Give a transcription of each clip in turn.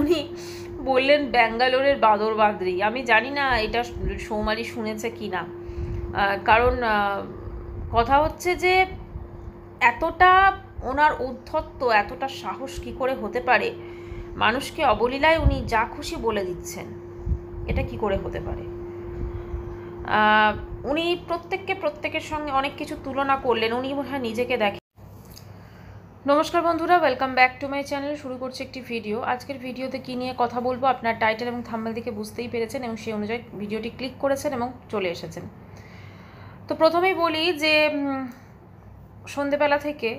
উনি বললেন ব্যাঙ্গালোরের বাঁদর বাঁদরি আমি জানি না এটা সোমারি শুনেছে কি না কারণ কথা হচ্ছে যে এতটা ওনার উদ্ধত্ত এতটা সাহস কি করে হতে পারে মানুষকে অবলীলায় উনি যা খুশি বলে দিচ্ছেন এটা কি করে হতে পারে উনি প্রত্যেককে প্রত্যেকের সঙ্গে অনেক কিছু তুলনা করলেন উনি হয় নিজেকে দেখেন নমস্কার বন্ধুরা welcome back to my channel শুরু করছি একটি ভিডিও আজকের ভিডিওতে কী নিয়ে কথা বলবো আপনার টাইটেল এবং থাম্বেল দেখে বুঝতেই পেরেছেন এবং সেই অনুযায়ী ভিডিওটি ক্লিক করেছেন এবং চলে এসেছেন তো প্রথমেই বলি যে সন্ধেবেলা থেকে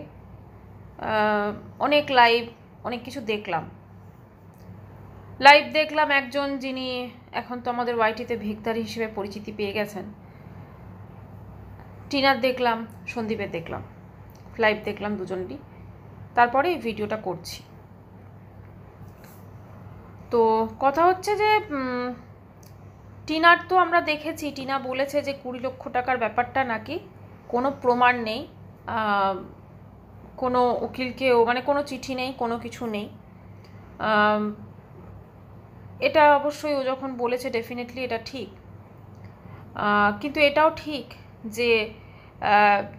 অনেক লাইভ অনেক কিছু দেখলাম লাইভ দেখলাম একজন যিনি এখন তো আমাদের ওয়াইটিতে ভিক্তারি হিসেবে পরিচিতি পেয়ে গেছেন টিনার দেখলাম সন্দীপের দেখলাম লাইভ দেখলাম দুজনটি তারপরে এই ভিডিওটা করছি তো কথা হচ্ছে যে টিনার তো আমরা দেখেছি টিনা বলেছে যে কুড়ি লক্ষ টাকার ব্যাপারটা নাকি কোনো প্রমাণ নেই কোনো উকিলকেও মানে কোনো চিঠি নেই কোনো কিছু নেই এটা অবশ্যই ও যখন বলেছে ডেফিনেটলি এটা ঠিক কিন্তু এটাও ঠিক যে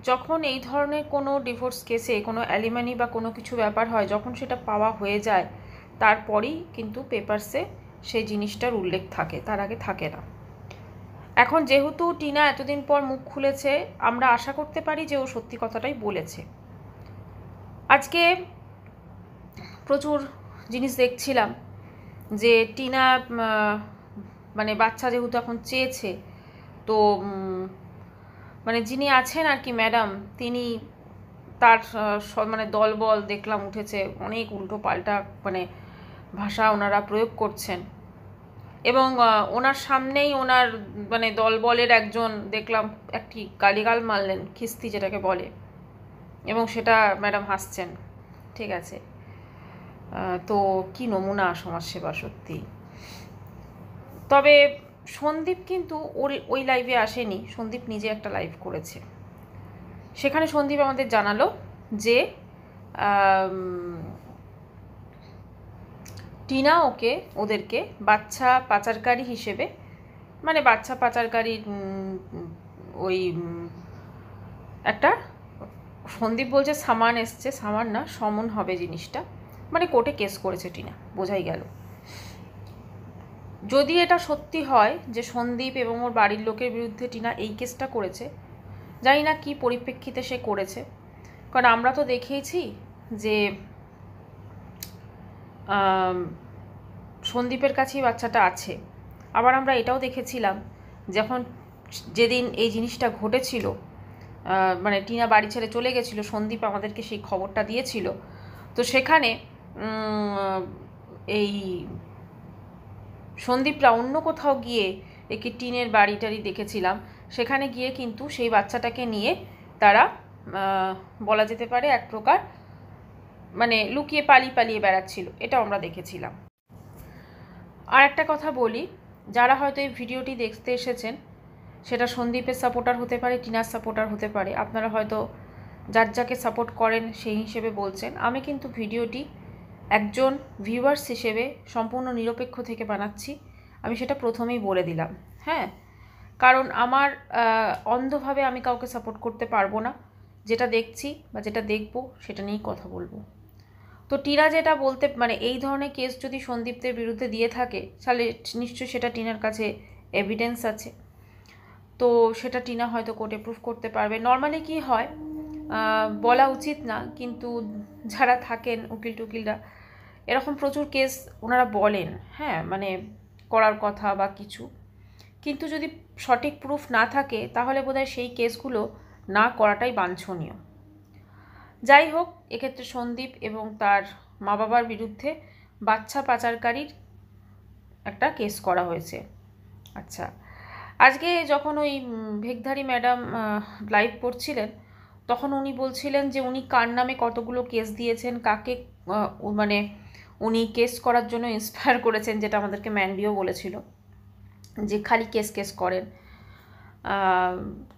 যখন এই ধরনের কোনো ডিভোর্স কেসে কোনো অ্যালিমানি বা কোনো কিছু ব্যাপার হয় যখন সেটা পাওয়া হয়ে যায় তারপরেই কিন্তু পেপারসে সেই জিনিসটার উল্লেখ থাকে তার আগে থাকে না এখন যেহেতু টিনা এতদিন পর মুখ খুলেছে আমরা আশা করতে পারি যে ও সত্যি কথাটাই বলেছে আজকে প্রচুর জিনিস দেখছিলাম যে টিনা মানে বাচ্চা যেহেতু এখন চেয়েছে তো মানে যিনি আছেন আর কি ম্যাডাম তিনি তার মানে দলবল দেখলাম উঠেছে অনেক উল্টো পাল্টা মানে ভাষা ওনারা প্রয়োগ করছেন এবং ওনার সামনেই ওনার মানে দলবলের একজন দেখলাম একটি গালিগাল মারলেন খিস্তি যেটাকে বলে এবং সেটা ম্যাডাম হাসছেন ঠিক আছে তো কি নমুনা সমাজসেবা সত্যি তবে সন্দীপ কিন্তু ওর ওই লাইভে আসেনি সন্দীপ নিজে একটা লাইভ করেছে সেখানে সন্দীপ আমাদের জানালো যে টিনা ওকে ওদেরকে বাচ্চা পাচারকারী হিসেবে মানে বাচ্চা পাচারকারী ওই একটা সন্দীপ বলছে সামান এসছে সামান না সমন হবে জিনিসটা মানে কোর্টে কেস করেছে টিনা বোঝাই গেল যদি এটা সত্যি হয় যে সন্দীপ এবং ওর বাড়ির লোকের বিরুদ্ধে টিনা এই কেসটা করেছে জানি না কী পরিপ্রেক্ষিতে সে করেছে কারণ আমরা তো দেখিয়েছি যে সন্দীপের কাছেই বাচ্চাটা আছে আবার আমরা এটাও দেখেছিলাম যখন যেদিন এই জিনিসটা ঘটেছিল মানে টিনা বাড়ি ছেড়ে চলে গেছিলো সন্দীপ আমাদেরকে সেই খবরটা দিয়েছিল তো সেখানে এই সন্দীপরা অন্য কোথাও গিয়ে একটি টিনের বাড়ি টাড়ি দেখেছিলাম সেখানে গিয়ে কিন্তু সেই বাচ্চাটাকে নিয়ে তারা বলা যেতে পারে এক প্রকার মানে লুকিয়ে পালিয়ে পালিয়ে বেড়াচ্ছিল এটাও আমরা দেখেছিলাম আর একটা কথা বলি যারা হয়তো এই ভিডিওটি দেখতে এসেছেন সেটা সন্দীপের সাপোর্টার হতে পারে টিনার সাপোর্টার হতে পারে আপনারা হয়তো যার যাকে সাপোর্ট করেন সেই হিসেবে বলছেন আমি কিন্তু ভিডিওটি একজন ভিউয়ার্স হিসেবে সম্পূর্ণ নিরপেক্ষ থেকে বানাচ্ছি আমি সেটা প্রথমেই বলে দিলাম হ্যাঁ কারণ আমার অন্ধভাবে আমি কাউকে সাপোর্ট করতে পারবো না যেটা দেখছি বা যেটা দেখব সেটা নিয়েই কথা বলবো তো টিনা যেটা বলতে মানে এই ধরনের কেস যদি সন্দীপদের বিরুদ্ধে দিয়ে থাকে তাহলে নিশ্চয়ই সেটা টিনার কাছে এভিডেন্স আছে তো সেটা টিনা হয়তো কোর্টে প্রুফ করতে পারবে নর্মালি কি হয় বলা উচিত না কিন্তু যারা থাকেন উকিল টুকিলরা এরকম প্রচুর কেস ওনারা বলেন হ্যাঁ মানে করার কথা বা কিছু কিন্তু যদি সঠিক প্রুফ না থাকে তাহলে বোধহয় সেই কেসগুলো না করাটাই বাঞ্ছনীয় যাই হোক এক্ষেত্রে সন্দীপ এবং তার মা বাবার বিরুদ্ধে বাচ্চা পাচারকারীর একটা কেস করা হয়েছে আচ্ছা আজকে যখন ওই ভেগধারী ম্যাডাম লাইভ করছিলেন তখন উনি বলছিলেন যে উনি কার নামে কতগুলো কেস দিয়েছেন কাকে মানে উনি কেস করার জন্য ইন্সপায়ার করেছেন যেটা আমাদেরকে ম্যান্ডিও বলেছিল যে খালি কেস কেস করেন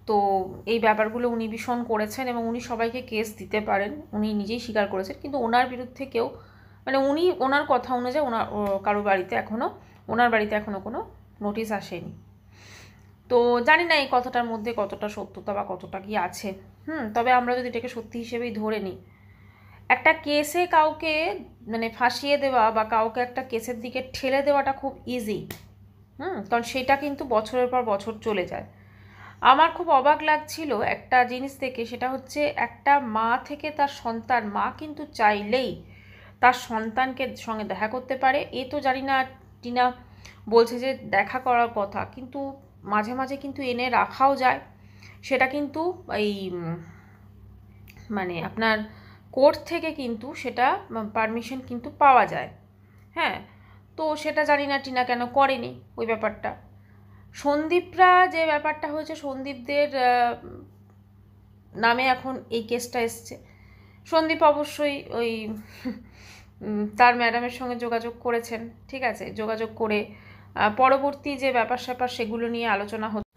তো এই ব্যাপারগুলো উনি ভীষণ করেছেন এবং উনি সবাইকে কেস দিতে পারেন উনি নিজেই স্বীকার করেছেন কিন্তু ওনার বিরুদ্ধে কেউ মানে উনি ওনার কথা অনুযায়ী ওনার কারো বাড়িতে এখনও ওনার বাড়িতে এখনও কোনো নোটিশ আসেনি তো জানি না এই কথাটার মধ্যে কতটা সত্যতা বা কতটা কি আছে হুম তবে আমরা যদি এটাকে সত্যি হিসেবেই ধরে নিই একটা কেসে কাউকে মানে ফাঁসিয়ে দেওয়া বা কাউকে একটা কেসের দিকে ঠেলে দেওয়াটা খুব ইজি হুম কারণ সেটা কিন্তু বছরের পর বছর চলে যায় আমার খুব অবাক লাগছিল একটা জিনিস থেকে সেটা হচ্ছে একটা মা থেকে তার সন্তান মা কিন্তু চাইলেই তার সন্তানকে সঙ্গে দেখা করতে পারে এ তো জানি না টিনা বলছে যে দেখা করার কথা কিন্তু মাঝে মাঝে কিন্তু এনে রাখাও যায় সেটা কিন্তু এই মানে আপনার কোর্ট থেকে কিন্তু সেটা পারমিশন কিন্তু পাওয়া যায় হ্যাঁ তো সেটা জানি না টিনা কেন করেনি ওই ব্যাপারটা সন্দীপরা যে ব্যাপারটা হয়েছে সন্দীপদের নামে এখন এই কেসটা এসছে সন্দীপ অবশ্যই ওই তার ম্যাডামের সঙ্গে যোগাযোগ করেছেন ঠিক আছে যোগাযোগ করে পরবর্তী যে ব্যাপার স্যাপার সেগুলো নিয়ে আলোচনা হচ্ছে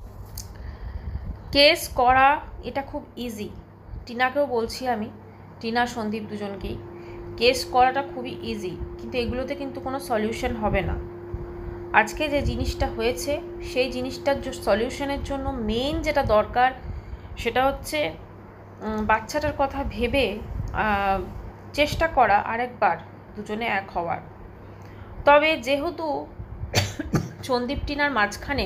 কেস করা এটা খুব ইজি টিনাকেও বলছি আমি টিনা সন্দীপ দুজনকেই কেস করাটা খুবই ইজি কিন্তু এগুলোতে কিন্তু কোনো সলিউশন হবে না আজকে যে জিনিসটা হয়েছে সেই জিনিসটার সলিউশনের জন্য মেইন যেটা দরকার সেটা হচ্ছে বাচ্চাটার কথা ভেবে চেষ্টা করা আরেকবার দুজনে এক হওয়ার তবে যেহেতু সন্দীপ টিনার মাঝখানে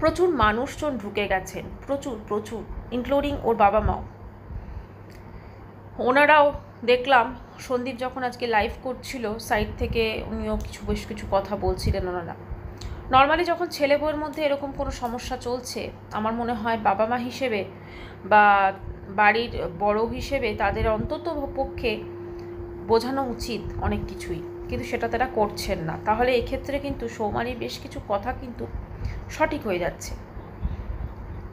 প্রচুর মানুষজন ঢুকে গেছেন প্রচুর প্রচুর ইনক্লুডিং ওর বাবা মাও ওনারাও দেখলাম সন্দীপ যখন আজকে লাইভ করছিল সাইড থেকে উনিও কিছু বেশ কিছু কথা বলছিলেন ওনারা নর্মালি যখন ছেলে বউয়ের মধ্যে এরকম কোনো সমস্যা চলছে আমার মনে হয় বাবা মা হিসেবে বা বাড়ির বড় হিসেবে তাদের অন্তত পক্ষে বোঝানো উচিত অনেক কিছুই কিন্তু সেটা তারা করছেন না তাহলে এক্ষেত্রে কিন্তু সৌমারি বেশ কিছু কথা কিন্তু সঠিক হয়ে যাচ্ছে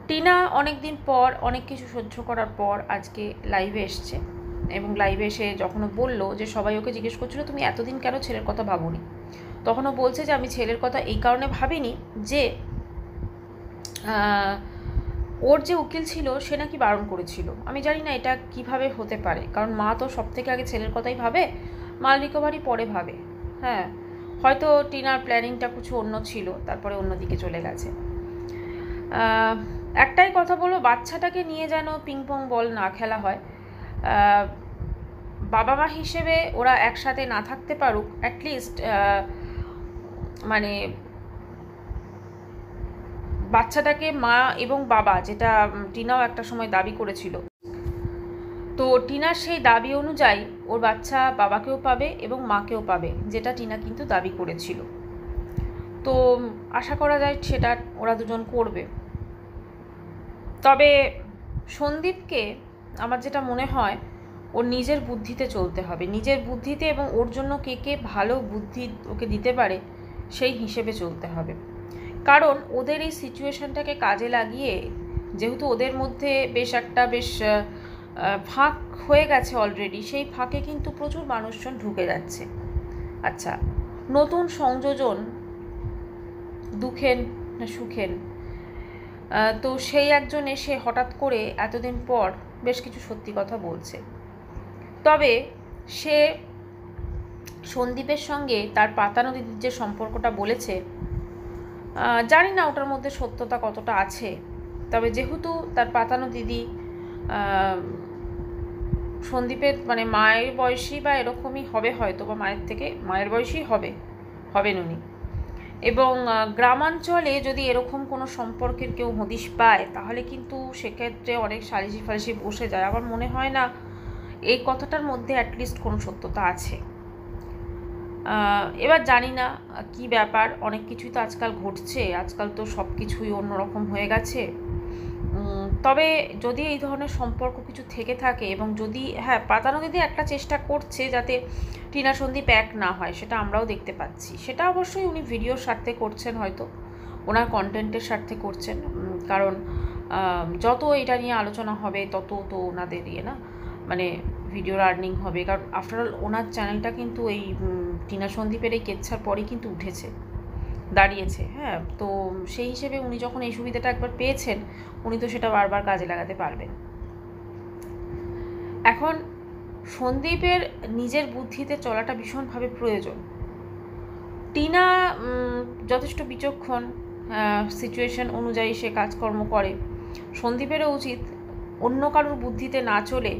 টিনা অনেক দিন পর অনেক কিছু সহ্য করার পর আজকে লাইভে এসছে এবং লাইভে এসে যখন বললো যে সবাই ওকে জিজ্ঞেস করছিল তুমি এতদিন কেন ছেলের কথা ভাবোনি তখনও বলছে যে আমি ছেলের কথা এই কারণে ভাবিনি যে ওর যে উকিল ছিল সে নাকি বারণ করেছিল আমি জানি না এটা কিভাবে হতে পারে কারণ মা তো সব থেকে আগে ছেলের কথাই ভাবে মাল রিকভারি পরে ভাবে হ্যাঁ হয়তো টিনার প্ল্যানিংটা কিছু অন্য ছিল তারপরে অন্যদিকে চলে গেছে একটাই কথা বলবো বাচ্চাটাকে নিয়ে যেন পিং পং বল না খেলা হয় বাবা মা হিসেবে ওরা একসাথে না থাকতে পারুক অ্যাটলিস্ট মানে বাচ্চাটাকে মা এবং বাবা যেটা টিনাও একটা সময় দাবি করেছিল তো টিনার সেই দাবি অনুযায়ী ওর বাচ্চা বাবাকেও পাবে এবং মাকেও পাবে যেটা টিনা কিন্তু দাবি করেছিল তো আশা করা যায় সেটা ওরা দুজন করবে তবে সন্দীপকে আমার যেটা মনে হয় ওর নিজের বুদ্ধিতে চলতে হবে নিজের বুদ্ধিতে এবং ওর জন্য কে কে ভালো বুদ্ধি ওকে দিতে পারে সেই হিসেবে চলতে হবে কারণ ওদের এই সিচুয়েশানটাকে কাজে লাগিয়ে যেহেতু ওদের মধ্যে বেশ একটা বেশ ফাঁক হয়ে গেছে অলরেডি সেই ফাঁকে কিন্তু প্রচুর মানুষজন ঢুকে যাচ্ছে আচ্ছা নতুন সংযোজন দুঃখেন না সুখেন তো সেই একজন এসে হঠাৎ করে এতদিন পর বেশ কিছু সত্যি কথা বলছে তবে সে সন্দীপের সঙ্গে তার পাতানো দিদির যে সম্পর্কটা বলেছে জানি না ওটার মধ্যে সত্যতা কতটা আছে তবে যেহেতু তার পাতানো দিদি সন্দীপের মানে মায়ের বয়সী বা এরকমই হবে হয়তো বা মায়ের থেকে মায়ের বয়সী হবে হবেন উনি এবং গ্রামাঞ্চলে যদি এরকম কোনো সম্পর্কের কেউ হদিস পায় তাহলে কিন্তু সেক্ষেত্রে অনেক সালিশি ফালিশি বসে যায় আমার মনে হয় না এই কথাটার মধ্যে অ্যাটলিস্ট কোনো সত্যতা আছে এবার জানি না কি ব্যাপার অনেক কিছুই তো আজকাল ঘটছে আজকাল তো সব কিছুই অন্যরকম হয়ে গেছে তবে যদি এই ধরনের সম্পর্ক কিছু থেকে থাকে এবং যদি হ্যাঁ পাতানো দিদি একটা চেষ্টা করছে যাতে টিনা সন্দীপ এক না হয় সেটা আমরাও দেখতে পাচ্ছি সেটা অবশ্যই উনি ভিডিওর স্বার্থে করছেন হয়তো ওনার কন্টেন্টের স্বার্থে করছেন কারণ যত এটা নিয়ে আলোচনা হবে তত তো ওনাদের ইয়ে না মানে ভিডিও আর্নিং হবে কারণ আফটারঅল ওনার চ্যানেলটা কিন্তু এই টিনা সন্দীপের এই কেচ্ছার পরেই কিন্তু উঠেছে দাঁড়িয়েছে হ্যাঁ তো সেই হিসেবে উনি যখন এই সুবিধাটা একবার পেয়েছেন উনি তো সেটা বারবার কাজে লাগাতে পারবেন এখন সন্দীপের নিজের বুদ্ধিতে চলাটা ভীষণভাবে প্রয়োজন টিনা যথেষ্ট বিচক্ষণ সিচুয়েশন অনুযায়ী সে কাজকর্ম করে সন্দীপেরও উচিত অন্য কারোর বুদ্ধিতে না চলে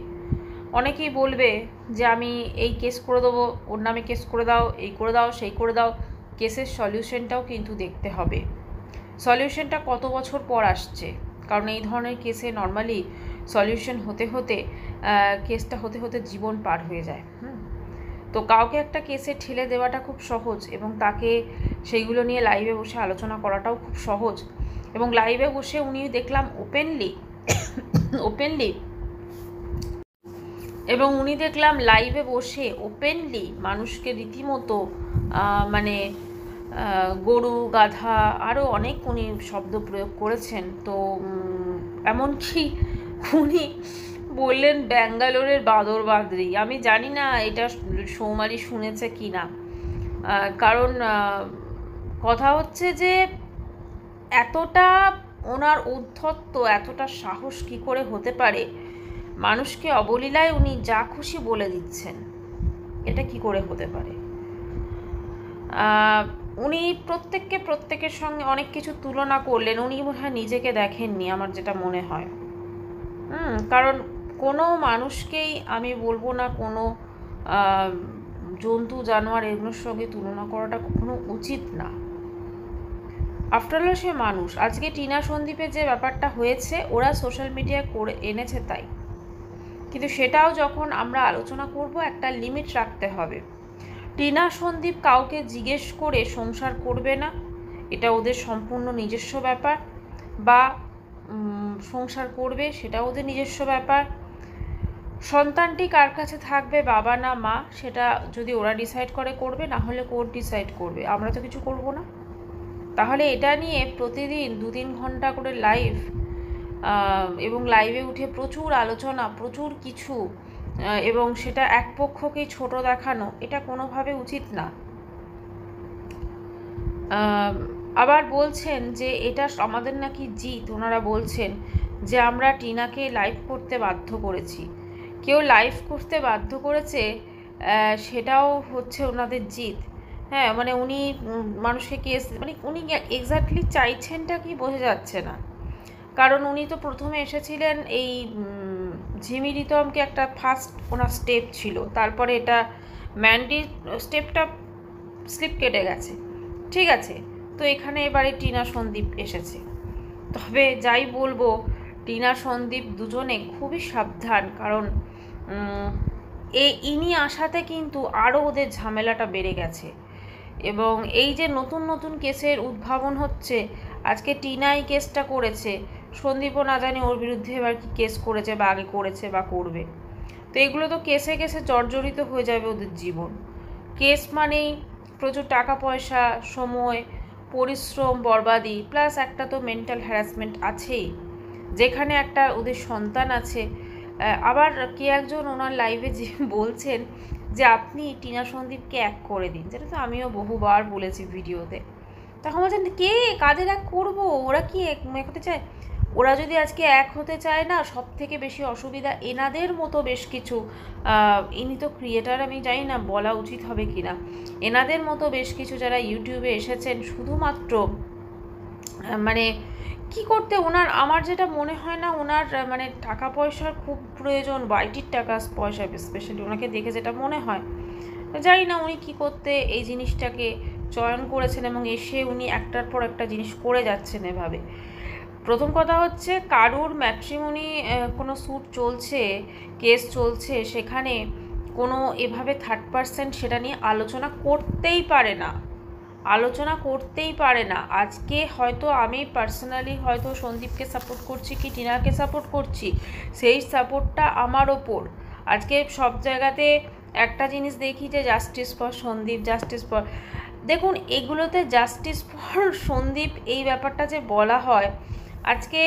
অনেকেই বলবে যে আমি এই কেস করে দেবো ওর নামে কেস করে দাও এই করে দাও সেই করে দাও কেসের সলিউশনটাও কিন্তু দেখতে হবে সলিউশনটা কত বছর পর আসছে কারণ এই ধরনের কেসে নর্মালি সলিউশন হতে হতে কেসটা হতে হতে জীবন পার হয়ে যায় তো কাউকে একটা কেসে ঠেলে দেওয়াটা খুব সহজ এবং তাকে সেইগুলো নিয়ে লাইভে বসে আলোচনা করাটাও খুব সহজ এবং লাইভে বসে উনি দেখলাম ওপেনলি ওপেনলি এবং উনি দেখলাম লাইভে বসে ওপেনলি মানুষকে রীতিমতো মানে গরু গাধা আরও অনেক উনি শব্দ প্রয়োগ করেছেন তো এমনকি উনি বললেন ব্যাঙ্গালোরের বাঁদর বাঁদরি আমি জানি না এটা সৌমারি শুনেছে কি না কারণ কথা হচ্ছে যে এতটা ওনার উদ্ধত্ত এতটা সাহস কি করে হতে পারে মানুষকে অবলীলায় উনি যা খুশি বলে দিচ্ছেন এটা কি করে হতে পারে উনি প্রত্যেককে প্রত্যেকের সঙ্গে অনেক কিছু তুলনা করলেন উনি মনে হয় নিজেকে দেখেননি আমার যেটা মনে হয় হুম কারণ কোনো মানুষকেই আমি বলবো না কোনো জন্তু জানোয়ার এগুলোর সঙ্গে তুলনা করাটা কখনো উচিত না আফটারঅল সে মানুষ আজকে টিনা সন্দীপের যে ব্যাপারটা হয়েছে ওরা সোশ্যাল মিডিয়া করে এনেছে তাই কিন্তু সেটাও যখন আমরা আলোচনা করব একটা লিমিট রাখতে হবে টিনা সন্দীপ কাউকে জিজ্ঞেস করে সংসার করবে না এটা ওদের সম্পূর্ণ নিজস্ব ব্যাপার বা সংসার করবে সেটা ওদের নিজস্ব ব্যাপার সন্তানটি কার কাছে থাকবে বাবা না মা সেটা যদি ওরা ডিসাইড করে করবে না হলে কোর্ট ডিসাইড করবে আমরা তো কিছু করব না তাহলে এটা নিয়ে প্রতিদিন দু তিন ঘন্টা করে লাইভ এবং লাইভে উঠে প্রচুর আলোচনা প্রচুর কিছু এবং সেটা এক পক্ষকেই ছোট দেখানো এটা কোনোভাবে উচিত না আবার বলছেন যে এটা আমাদের নাকি জিত ওনারা বলছেন যে আমরা টিনাকে লাইভ করতে বাধ্য করেছি কেউ লাইভ করতে বাধ্য করেছে সেটাও হচ্ছে ওনাদের জিত হ্যাঁ মানে উনি মানুষকে কেস মানে উনি এক্স্যাক্টলি চাইছেনটা কি বোঝা যাচ্ছে না কারণ উনি তো প্রথমে এসেছিলেন এই রিতমকে একটা ফার্স্ট ওনার স্টেপ ছিল তারপরে এটা ম্যান্ডি স্টেপটা স্লিপ কেটে গেছে ঠিক আছে তো এখানে এবারে টিনা সন্দীপ এসেছে তবে যাই বলবো টিনা সন্দীপ দুজনে খুবই সাবধান কারণ এ ইনি আসাতে কিন্তু আরও ওদের ঝামেলাটা বেড়ে গেছে এবং এই যে নতুন নতুন কেসের উদ্ভাবন হচ্ছে আজকে টিনাই কেসটা করেছে সন্দীপও না জানি ওর বিরুদ্ধে এবার কি কেস করেছে বা আগে করেছে বা করবে তো এগুলো তো কেসে কেসে জর্জরিত হয়ে যাবে ওদের জীবন কেস মানেই প্রচুর টাকা পয়সা সময় পরিশ্রম বরবাদি প্লাস একটা তো মেন্টাল হ্যারাসমেন্ট আছেই যেখানে একটা ওদের সন্তান আছে আবার কে একজন ওনার লাইফে যে বলছেন যে আপনি টিনা সন্দীপকে এক করে দিন যেটা তো আমিও বহুবার বলেছি ভিডিওতে তখন বলছেন কে কাদের এক করবো ওরা কি এক হতে চায় ওরা যদি আজকে এক হতে চায় না সব থেকে বেশি অসুবিধা এনাদের মতো বেশ কিছু ইনি তো ক্রিয়েটার আমি জানি না বলা উচিত হবে কি না এনাদের মতো বেশ কিছু যারা ইউটিউবে এসেছেন শুধুমাত্র মানে কি করতে ওনার আমার যেটা মনে হয় না ওনার মানে টাকা পয়সার খুব প্রয়োজন বাড়িটির টাকা পয়সা স্পেশালি ওনাকে দেখে যেটা মনে হয় জানি না উনি কী করতে এই জিনিসটাকে চয়ন করেছেন এবং এসে উনি একটার পর একটা জিনিস করে যাচ্ছেন এভাবে প্রথম কথা হচ্ছে কারুর ম্যাট্রিমনি কোনো স্যুট চলছে কেস চলছে সেখানে কোনো এভাবে থার্ড পার্সেন্ট সেটা নিয়ে আলোচনা করতেই পারে না আলোচনা করতেই পারে না আজকে হয়তো আমি পার্সোনালি হয়তো সন্দীপকে সাপোর্ট করছি কি টিনাকে সাপোর্ট করছি সেই সাপোর্টটা আমার ওপর আজকে সব জায়গাতে একটা জিনিস দেখি যে justice for Sandeep justice for দেখুন এগুলোতে জাস্টিস ফর সন্দীপ এই ব্যাপারটা যে বলা হয় আজকে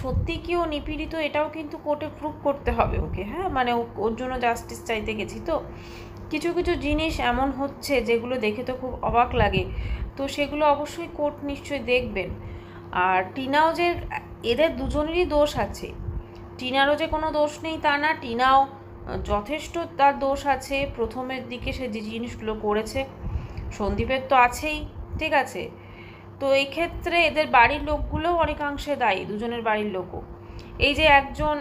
সত্যি কি ও নিপীড়িত এটাও কিন্তু কোর্টে প্রুভ করতে হবে ওকে হ্যাঁ মানে ওর জন্য জাস্টিস চাইতে গেছি তো কিছু কিছু জিনিস এমন হচ্ছে যেগুলো দেখে তো খুব অবাক লাগে তো সেগুলো অবশ্যই কোর্ট নিশ্চয়ই দেখবেন আর টিনাও যে এদের দুজনেরই দোষ আছে টিনারও যে কোনো দোষ নেই তা না টিনাও যথেষ্ট তার দোষ আছে প্রথমের দিকে সে যে জিনিসগুলো করেছে সন্দীপের তো আছেই ঠিক আছে তো এক্ষেত্রে এদের বাড়ির লোকগুলোও অনেকাংশে দায়ী দুজনের বাড়ির লোকও এই যে একজন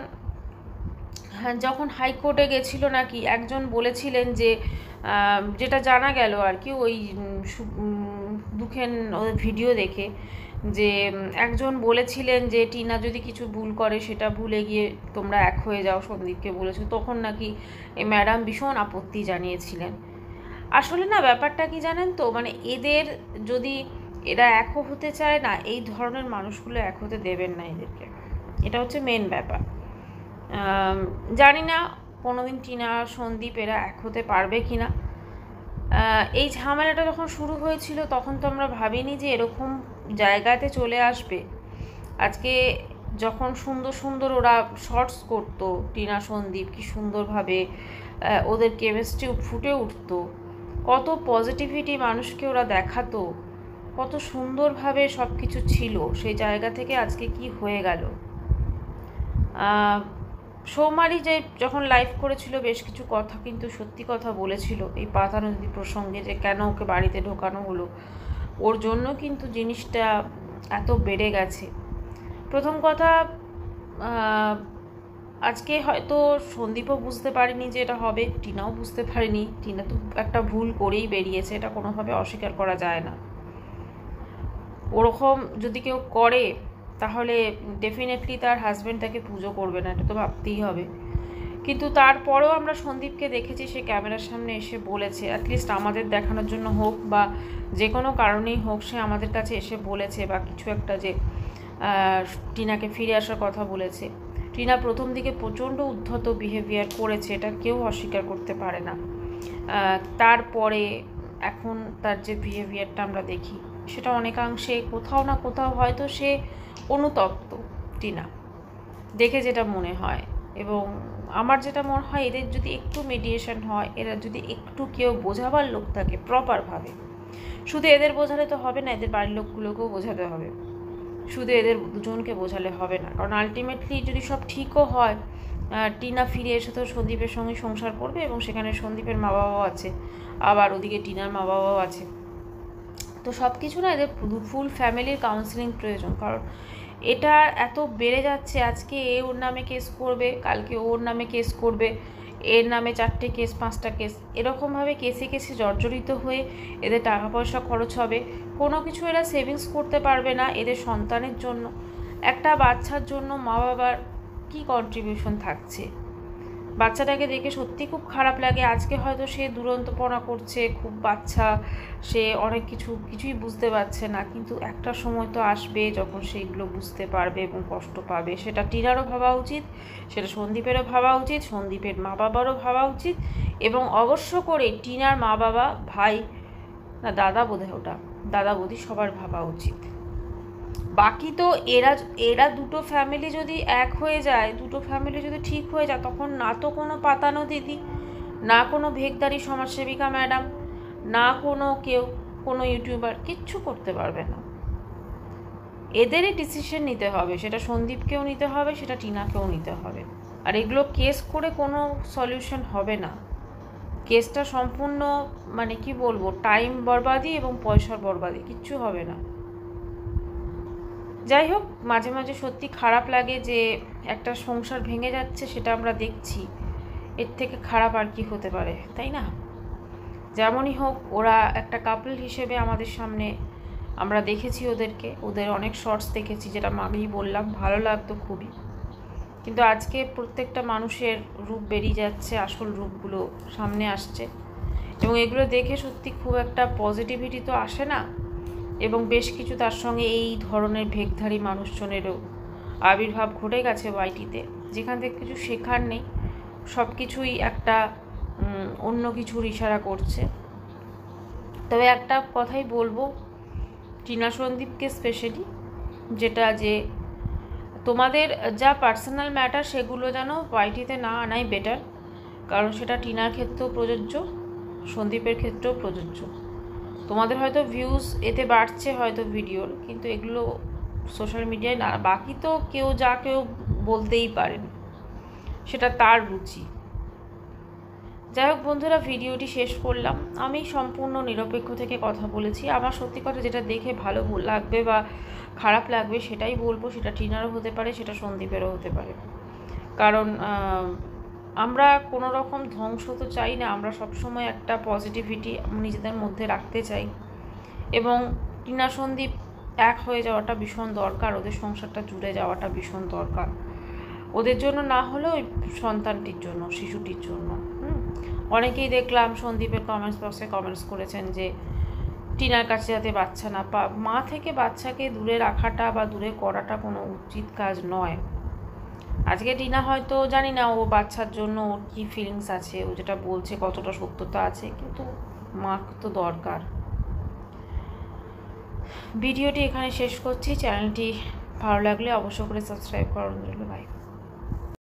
হ্যাঁ, যখন হাইকোর্টে গেছিল নাকি একজন বলেছিলেন যে যেটা জানা গেল আর কি ওই দুখেন ভিডিও দেখে যে একজন বলেছিলেন যে টিনা যদি কিছু ভুল করে সেটা ভুলে গিয়ে তোমরা এক হয়ে যাও সন্দীপকে বলেছো তখন নাকি এই ম্যাডাম ভীষণ আপত্তি জানিয়েছিলেন আসলে না ব্যাপারটা কি জানেন তো মানে এদের যদি এরা এক হতে চায় না এই ধরনের মানুষগুলো এক হতে দেবেন না এদেরকে এটা হচ্ছে মেন ব্যাপার জানি না কোনো দিন টিনা সন্দীপ এরা এক হতে পারবে কি না এই ঝামেলাটা যখন শুরু হয়েছিল তখন তো আমরা ভাবিনি যে এরকম জায়গাতে চলে আসবে আজকে যখন সুন্দর সুন্দর ওরা শর্টস করতো টিনা সন্দীপ কি সুন্দরভাবে ওদের কেমিস্ট্রি ফুটে উঠতো কত পজিটিভিটি মানুষকে ওরা দেখাতো কত সুন্দরভাবে সব কিছু ছিল সেই জায়গা থেকে আজকে কি হয়ে গেল সৌমারি যে যখন লাইভ করেছিল বেশ কিছু কথা কিন্তু সত্যি কথা বলেছিল এই পাতানন্দী প্রসঙ্গে যে কেন ওকে বাড়িতে ঢোকানো হলো ওর জন্য কিন্তু জিনিসটা এত বেড়ে গেছে প্রথম কথা আজকে হয়তো সন্দীপও বুঝতে পারেনি যে এটা হবে টিনাও বুঝতে পারেনি টিনা তো একটা ভুল করেই বেরিয়েছে এটা কোনোভাবে অস্বীকার করা যায় না ওরকম যদি কেউ করে তাহলে ডেফিনেটলি তার হাজব্যান্ড তাকে পুজো করবে না এটা তো ভাবতেই হবে কিন্তু তারপরেও আমরা সন্দীপকে দেখেছি সে ক্যামেরার সামনে এসে বলেছে অ্যাটলিস্ট আমাদের দেখানোর জন্য হোক বা যে কোনো কারণেই হোক সে আমাদের কাছে এসে বলেছে বা কিছু একটা যে টিনাকে ফিরে আসার কথা বলেছে টিনা প্রথম দিকে প্রচণ্ড উদ্ধত বিহেভিয়ার করেছে এটা কেউ অস্বীকার করতে পারে না তারপরে এখন তার যে বিহেভিয়ারটা আমরা দেখি সেটা অনেকাংশে কোথাও না কোথাও হয়তো সে অনুতপ্ত টিনা দেখে যেটা মনে হয় এবং আমার যেটা মনে হয় এদের যদি একটু মেডিয়েশন হয় এরা যদি একটু কেউ বোঝাবার লোক থাকে প্রপারভাবে শুধু এদের বোঝালে তো হবে না এদের বাড়ির লোকগুলোকেও বোঝাতে হবে শুধু এদের দুজনকে বোঝালে হবে না কারণ আলটিমেটলি যদি সব ঠিকও হয় টিনা ফিরে এসে তো সন্দীপের সঙ্গে সংসার করবে এবং সেখানে সন্দীপের মা বাবাও আছে আবার ওদিকে টিনার মা বাবাও আছে তো সব কিছু না এদের ফুল ফ্যামিলির কাউন্সিলিং প্রয়োজন কারণ এটা এত বেড়ে যাচ্ছে আজকে এ ওর নামে কেস করবে কালকে ওর নামে কেস করবে এর নামে চারটে কেস পাঁচটা কেস এরকমভাবে কেসে কেসে জর্জরিত হয়ে এদের টাকা পয়সা খরচ হবে কোনো কিছু এরা সেভিংস করতে পারবে না এদের সন্তানের জন্য একটা বাচ্চার জন্য মা বাবার কী কন্ট্রিবিউশন থাকছে বাচ্চাটাকে দেখে সত্যি খুব খারাপ লাগে আজকে হয়তো সে দুরন্তপনা করছে খুব বাচ্চা সে অনেক কিছু কিছুই বুঝতে পারছে না কিন্তু একটা সময় তো আসবে যখন সে এগুলো বুঝতে পারবে এবং কষ্ট পাবে সেটা টিনারও ভাবা উচিত সেটা সন্দীপেরও ভাবা উচিত সন্দীপের মা বাবারও ভাবা উচিত এবং অবশ্য করে টিনার মা বাবা ভাই না দাদা বোধে ওটা দাদা বোধি সবার ভাবা উচিত বাকি তো এরা এরা দুটো ফ্যামিলি যদি এক হয়ে যায় দুটো ফ্যামিলি যদি ঠিক হয়ে যায় তখন না তো কোনো পাতানো দিদি না কোনো ভেগদারি সমাজসেবিকা ম্যাডাম না কোনো কেউ কোনো ইউটিউবার কিচ্ছু করতে পারবে না এদেরই ডিসিশন নিতে হবে সেটা সন্দীপকেও নিতে হবে সেটা টিনাকেও নিতে হবে আর এগুলো কেস করে কোনো সলিউশন হবে না কেসটা সম্পূর্ণ মানে কি বলবো টাইম বরবাদি এবং পয়সার বরবাদি কিচ্ছু হবে না যাই হোক মাঝে মাঝে সত্যি খারাপ লাগে যে একটা সংসার ভেঙে যাচ্ছে সেটা আমরা দেখছি এর থেকে খারাপ আর কি হতে পারে তাই না যেমনই হোক ওরা একটা কাপল হিসেবে আমাদের সামনে আমরা দেখেছি ওদেরকে ওদের অনেক শর্টস দেখেছি যেটা আমি বললাম ভালো লাগতো খুবই কিন্তু আজকে প্রত্যেকটা মানুষের রূপ বেরিয়ে যাচ্ছে আসল রূপগুলো সামনে আসছে এবং এগুলো দেখে সত্যি খুব একটা পজিটিভিটি তো আসে না এবং বেশ কিছু তার সঙ্গে এই ধরনের ভেকধারী মানুষজনেরও আবির্ভাব ঘটে গেছে ওয়াইটিতে যেখান থেকে কিছু শেখার নেই সব কিছুই একটা অন্য কিছুর ইশারা করছে তবে একটা কথাই বলবো টিনা সন্দীপকে স্পেশালি যেটা যে তোমাদের যা পার্সোনাল ম্যাটার সেগুলো যেন ওয়াইটিতে না আনাই বেটার কারণ সেটা টিনার ক্ষেত্রেও প্রযোজ্য সন্দীপের ক্ষেত্রেও প্রযোজ্য তোমাদের হয়তো ভিউজ এতে বাড়ছে হয়তো ভিডিওর কিন্তু এগুলো সোশ্যাল মিডিয়ায় না বাকি তো কেউ যা কেউ বলতেই পারেন সেটা তার রুচি যাই হোক বন্ধুরা ভিডিওটি শেষ করলাম আমি সম্পূর্ণ নিরপেক্ষ থেকে কথা বলেছি আমার সত্যি কথা যেটা দেখে ভালো লাগবে বা খারাপ লাগবে সেটাই বলবো সেটা টিনারও হতে পারে সেটা সন্দীপেরও হতে পারে কারণ আমরা কোনো রকম ধ্বংস তো চাই না আমরা সবসময় একটা পজিটিভিটি নিজেদের মধ্যে রাখতে চাই এবং টিনা সন্দীপ এক হয়ে যাওয়াটা ভীষণ দরকার ওদের সংসারটা জুড়ে যাওয়াটা ভীষণ দরকার ওদের জন্য না হলেও ওই সন্তানটির জন্য শিশুটির জন্য অনেকেই দেখলাম সন্দীপের কমেন্টস বক্সে কমেন্টস করেছেন যে টিনার কাছে যাতে বাচ্চা না পা মা থেকে বাচ্চাকে দূরে রাখাটা বা দূরে করাটা কোনো উচিত কাজ নয় আজকে টিনা হয়তো জানি না ও বাচ্চার জন্য ওর কী ফিলিংস আছে ও যেটা বলছে কতটা সত্যতা আছে কিন্তু মার্ক তো দরকার ভিডিওটি এখানে শেষ করছি চ্যানেলটি ভালো লাগলে অবশ্য করে সাবস্ক্রাইব করার জন্য বাই